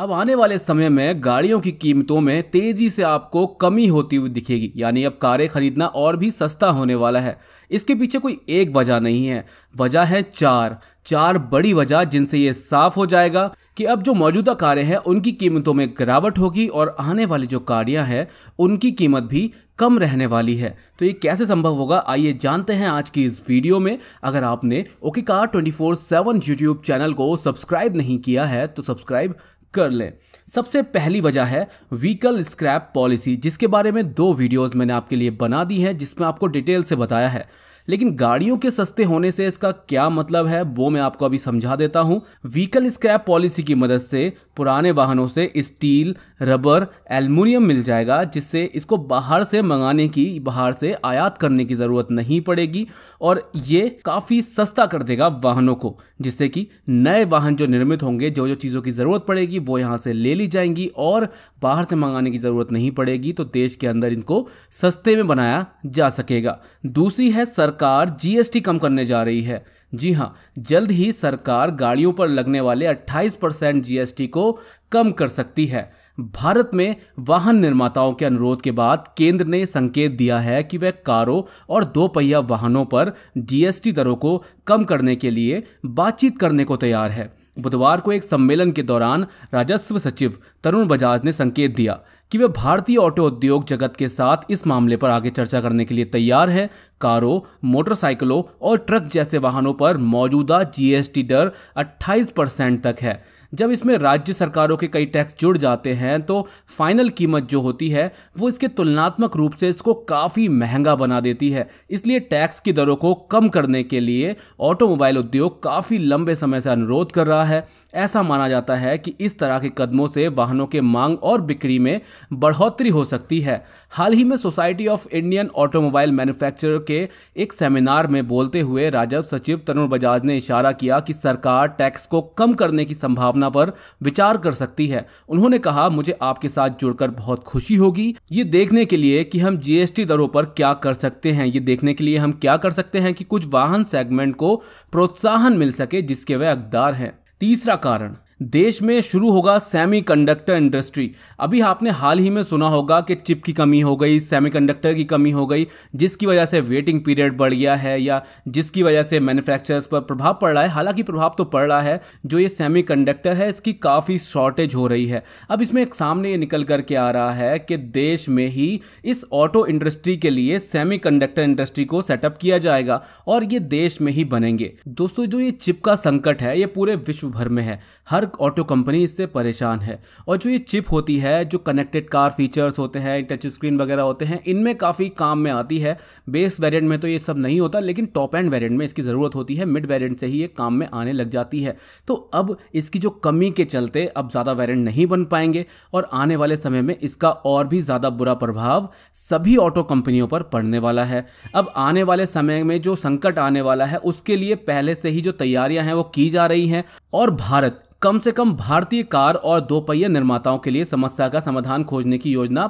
अब आने वाले समय में गाड़ियों की कीमतों में तेजी से आपको कमी होती हुई दिखेगी यानी अब कारें खरीदना और भी सस्ता होने वाला है इसके पीछे कोई एक वजह नहीं है वजह है चार चार बड़ी वजह जिनसे ये साफ हो जाएगा कि अब जो मौजूदा कारें हैं उनकी कीमतों में गिरावट होगी और आने वाली जो गाड़ियां हैं उनकी कीमत भी कम रहने वाली है तो ये कैसे संभव होगा आइए जानते हैं आज की इस वीडियो में अगर आपने okay car twenty four seven YouTube channel को सब्सक्राइब नहीं किया है तो सब्सक्राइब कर लें सबसे पहली वजह है व्हीकल स्क्रैप पॉलिसी जिसके बारे में दो वीडियोस मैंने आपके लिए बना दी हैं जिसमें आपको डिटेल से बताया है लेकिन गाड़ियों के सस्ते होने से इसका क्या मतलब है वो मैं आपको अभी समझा देता हूँ व्हीकल स्क्रैप पॉलिसी की मदद से पुराने वाहनों से स्टील रबर एल्यूमिनियम मिल जाएगा जिससे इसको बाहर से मंगाने की बाहर से आयात करने की ज़रूरत नहीं पड़ेगी और ये काफ़ी सस्ता कर देगा वाहनों को जिससे कि नए वाहन जो निर्मित होंगे जो जो चीज़ों की ज़रूरत पड़ेगी वो यहाँ से ले ली जाएंगी और बाहर से मंगाने की ज़रूरत नहीं पड़ेगी तो देश के अंदर इनको सस्ते में बनाया जा सकेगा दूसरी है सरकार सरकार जीएसटी कम करने जा रही है जी हाँ जल्द ही सरकार गाड़ियों पर लगने वाले 28 परसेंट जीएसटी को कम कर सकती है भारत में वाहन निर्माताओं के अनुरोध के बाद केंद्र ने संकेत दिया है कि वह कारों और दो पहिया वाहनों पर जीएसटी दरों को कम करने के लिए बातचीत करने को तैयार है बुधवार को एक सम्मेलन के दौरान राजस्व सचिव तरुण बजाज ने संकेत दिया कि वे भारतीय ऑटो उद्योग जगत के साथ इस मामले पर आगे चर्चा करने के लिए तैयार है कारों मोटरसाइकिलों और ट्रक जैसे वाहनों पर मौजूदा जीएसटी दर 28 परसेंट तक है जब इसमें राज्य सरकारों के कई टैक्स जुड़ जाते हैं तो फाइनल कीमत जो होती है वो इसके तुलनात्मक रूप से इसको काफ़ी महंगा बना देती है इसलिए टैक्स की दरों को कम करने के लिए ऑटोमोबाइल उद्योग काफ़ी लंबे समय से अनुरोध कर रहा है ऐसा माना जाता है कि इस तरह के कदमों से वाहनों के मांग और बिक्री में बढ़ोतरी हो सकती है हाल ही में society of Indian automobile manufacturer के एक सेमिनार में बोलते हुए राजस्व सचिव तरुण बजाज ने इशारा किया कि सरकार टैक्स को कम करने की संभावना स्थापना पर विचार कर सकती है उन्होंने कहा मुझे आपके साथ जुड़कर बहुत खुशी होगी ये देखने के लिए कि हम जीएसटी दरों पर क्या कर सकते हैं ये देखने के लिए हम क्या कर सकते हैं कि कुछ वाहन सेगमेंट को प्रोत्साहन मिल सके जिसके वे अकदार हैं तीसरा कारण देश में शुरू होगा सेमीकंडक्टर इंडस्ट्री अभी आपने हाल ही में सुना होगा कि चिप की कमी हो गई सेमीकंडक्टर की कमी हो गई जिसकी वजह से वेटिंग पीरियड बढ़ गया है या जिसकी वजह से मैन्युफैक्चरर्स पर प्रभाव पड़ रहा है हालांकि प्रभाव तो पड़ रहा है जो ये सेमीकंडक्टर है इसकी काफ़ी शॉर्टेज हो रही है अब इसमें एक सामने ये निकल करके आ रहा है कि देश में ही इस ऑटो इंडस्ट्री के लिए सेमी इंडस्ट्री को सेटअप किया जाएगा और ये देश में ही बनेंगे दोस्तों जो ये चिप का संकट है ये पूरे विश्व भर में है हर ऑटो कंपनी इससे परेशान है और जो ये चिप होती है जो कनेक्टेड कार फीचर्स होते हैं टच स्क्रीन वगैरह होते हैं इनमें काफ़ी काम में आती है बेस वेरिएंट में तो ये सब नहीं होता लेकिन टॉप एंड वेरिएंट में इसकी ज़रूरत होती है मिड वेरिएंट से ही ये काम में आने लग जाती है तो अब इसकी जो कमी के चलते अब ज़्यादा वेरियंट नहीं बन पाएंगे और आने वाले समय में इसका और भी ज़्यादा बुरा प्रभाव सभी ऑटो कंपनियों पर पड़ने वाला है अब आने वाले समय में जो संकट आने वाला है उसके लिए पहले से ही जो तैयारियां हैं वो की जा रही हैं और भारत कम से कम भारतीय कार और दोपहिया निर्माताओं के लिए समस्या का समाधान खोजने की योजना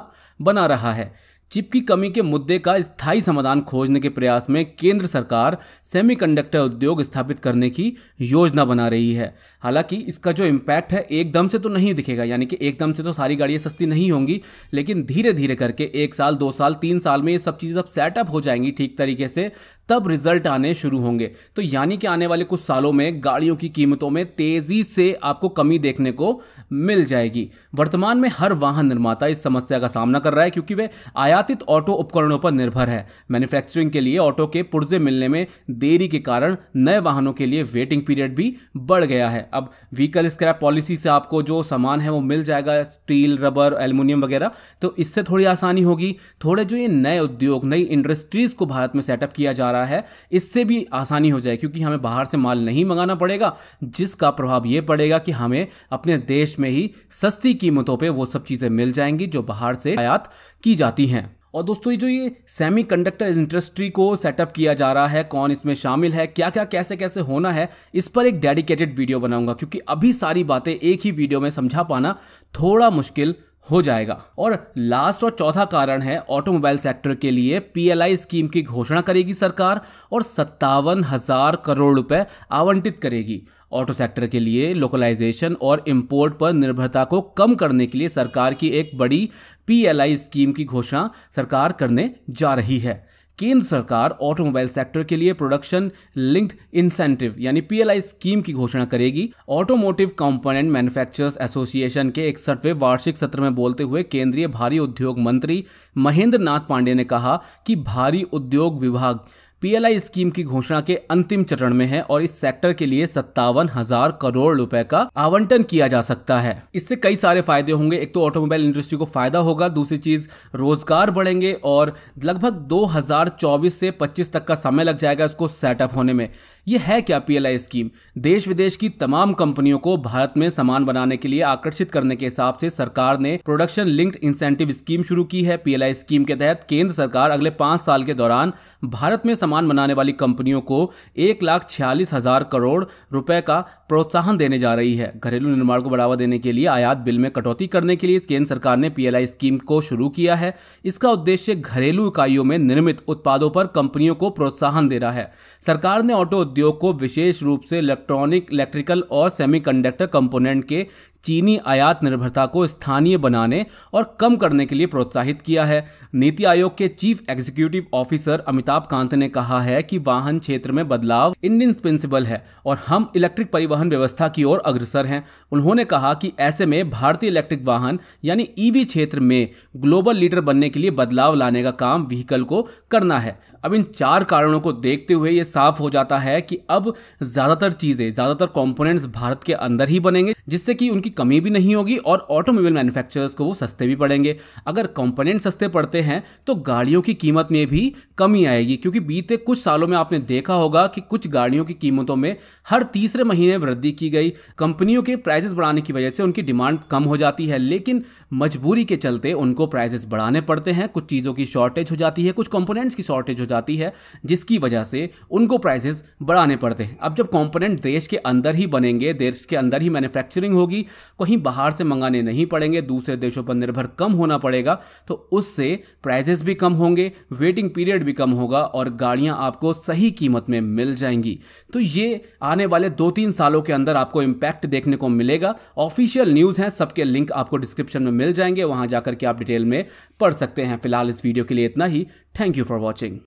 बना रहा है चिप की कमी के मुद्दे का स्थायी समाधान खोजने के प्रयास में केंद्र सरकार सेमीकंडक्टर उद्योग स्थापित करने की योजना बना रही है हालांकि इसका जो इम्पैक्ट है एकदम से तो नहीं दिखेगा यानी कि एकदम से तो सारी गाड़ियाँ सस्ती नहीं होंगी लेकिन धीरे धीरे करके एक साल दो साल तीन साल में ये सब चीज़ अब सेटअप हो जाएंगी ठीक तरीके से तब रिजल्ट आने शुरू होंगे तो यानी कि आने वाले कुछ सालों में गाड़ियों की कीमतों में तेज़ी से आपको कमी देखने को मिल जाएगी वर्तमान में हर वाहन निर्माता इस समस्या का सामना कर रहा है क्योंकि वे आयात आयातित ऑटो उपकरणों पर निर्भर है मैन्युफैक्चरिंग के लिए ऑटो के पुर्जे मिलने में देरी के कारण नए वाहनों के लिए वेटिंग पीरियड भी बढ़ गया है अब व्हीकल स्क्रैप पॉलिसी से आपको जो सामान है वो मिल जाएगा स्टील रबर एल्यूमिनियम वगैरह तो इससे थोड़ी आसानी होगी थोड़े जो ये नए उद्योग नई इंडस्ट्रीज़ को भारत में सेटअप किया जा रहा है इससे भी आसानी हो जाए क्योंकि हमें बाहर से माल नहीं मंगाना पड़ेगा जिसका प्रभाव ये पड़ेगा कि हमें अपने देश में ही सस्ती कीमतों पर वो सब चीज़ें मिल जाएंगी जो बाहर से आयात की जाती हैं और दोस्तों ये जो ये सेमी कंडक्टर इंडस्ट्री को सेटअप किया जा रहा है कौन इसमें शामिल है क्या क्या कैसे कैसे होना है इस पर एक डेडिकेटेड वीडियो बनाऊंगा क्योंकि अभी सारी बातें एक ही वीडियो में समझा पाना थोड़ा मुश्किल हो जाएगा और लास्ट और चौथा कारण है ऑटोमोबाइल सेक्टर के लिए पीएलआई स्कीम की घोषणा करेगी सरकार और सत्तावन हजार करोड़ रुपए आवंटित करेगी ऑटो सेक्टर के लिए लोकलाइजेशन और इंपोर्ट पर निर्भरता को कम करने के लिए सरकार की एक बड़ी पीएलआई स्कीम की घोषणा सरकार करने जा रही है केंद्र सरकार ऑटोमोबाइल सेक्टर के लिए प्रोडक्शन लिंक्ड इंसेंटिव यानी पीएलआई स्कीम की घोषणा करेगी ऑटोमोटिव कंपोनेंट मैन्युफैक्चरर्स एसोसिएशन के इकसठवें वार्षिक सत्र में बोलते हुए केंद्रीय भारी उद्योग मंत्री महेंद्र नाथ पांडे ने कहा कि भारी उद्योग विभाग पीएलआई स्कीम की घोषणा के अंतिम चरण में है और इस सेक्टर के लिए सत्तावन हजार करोड़ रुपए का आवंटन किया जा सकता है इससे कई सारे फायदे होंगे एक तो ऑटोमोबाइल इंडस्ट्री को फायदा होगा दूसरी चीज रोजगार बढ़ेंगे और लगभग 2024 से 25 तक का समय लग जाएगा इसको सेटअप होने में ये है क्या आई स्कीम देश विदेश की तमाम कंपनियों को भारत में सामान बनाने के लिए आकर्षित करने के हिसाब से सरकार ने प्रोडक्शन लिंक्ड इंसेंटिव स्कीम शुरू की है आई स्कीम के तहत केंद्र सरकार अगले पांच साल के दौरान भारत में सामान बनाने वाली कंपनियों को एक लाख छियालीस हजार करोड़ रुपए का प्रोत्साहन देने जा रही है घरेलू निर्माण को बढ़ावा देने के लिए आयात बिल में कटौती करने के लिए केंद्र सरकार ने आई स्कीम को शुरू किया है इसका उद्देश्य घरेलू इकाइयों में निर्मित उत्पादों पर कंपनियों को प्रोत्साहन दे रहा है सरकार ने ऑटो उद्योग को विशेष रूप से इलेक्ट्रॉनिक इलेक्ट्रिकल और सेमीकंडक्टर कंपोनेंट के चीनी आयात निर्भरता को स्थानीय बनाने और कम करने के लिए प्रोत्साहित किया है नीति आयोग के chief executive officer Amitabh Kant ने कहा है कि वाहन क्षेत्र में बदलाव इंडिस्पेंसिबल है और हम इलेक्ट्रिक परिवहन व्यवस्था की ओर अग्रसर हैं उन्होंने कहा कि ऐसे में भारतीय इलेक्ट्रिक वाहन यानी ईवी क्षेत्र में ग्लोबल लीडर बनने के लिए बदलाव लाने का काम व्हीकल को करना है अब इन चार कारणों को देखते हुए ये साफ हो जाता है कि अब ज़्यादातर चीज़ें ज़्यादातर कॉम्पोनेंट्स भारत के अंदर ही बनेंगे जिससे कि उनकी कमी भी नहीं होगी और ऑटोमोबाइल मैन्युफैक्चरर्स को वो सस्ते भी पड़ेंगे अगर कंपोनेंट सस्ते पड़ते हैं तो गाड़ियों की कीमत में भी कमी आएगी क्योंकि बीते कुछ सालों में आपने देखा होगा कि कुछ गाड़ियों की कीमतों में हर तीसरे महीने वृद्धि की गई कंपनियों के प्राइजेस बढ़ाने की वजह से उनकी डिमांड कम हो जाती है लेकिन मजबूरी के चलते उनको प्राइजेस बढ़ाने पड़ते हैं कुछ चीज़ों की शॉर्टेज हो जाती है कुछ कंपोनेंट्स की शॉर्टेज हो जाती है जिसकी वजह से उनको प्राइजेस बढ़ाने पड़ते हैं अब जब कंपोनेंट देश के अंदर ही बनेंगे देश के अंदर ही मैन्युफैक्चरिंग होगी कहीं बाहर से मंगाने नहीं पड़ेंगे दूसरे देशों पर निर्भर कम होना पड़ेगा तो उससे प्राइजेस भी कम होंगे वेटिंग पीरियड भी कम होगा और गाड़ियाँ आपको सही कीमत में मिल जाएंगी तो ये आने वाले दो तीन सालों के अंदर आपको इम्पैक्ट देखने को मिलेगा ऑफिशियल न्यूज़ हैं सबके लिंक आपको डिस्क्रिप्शन में मिल जाएंगे वहाँ जाकर के आप डिटेल में पढ़ सकते हैं फिलहाल इस वीडियो के लिए इतना ही थैंक यू फॉर वॉचिंग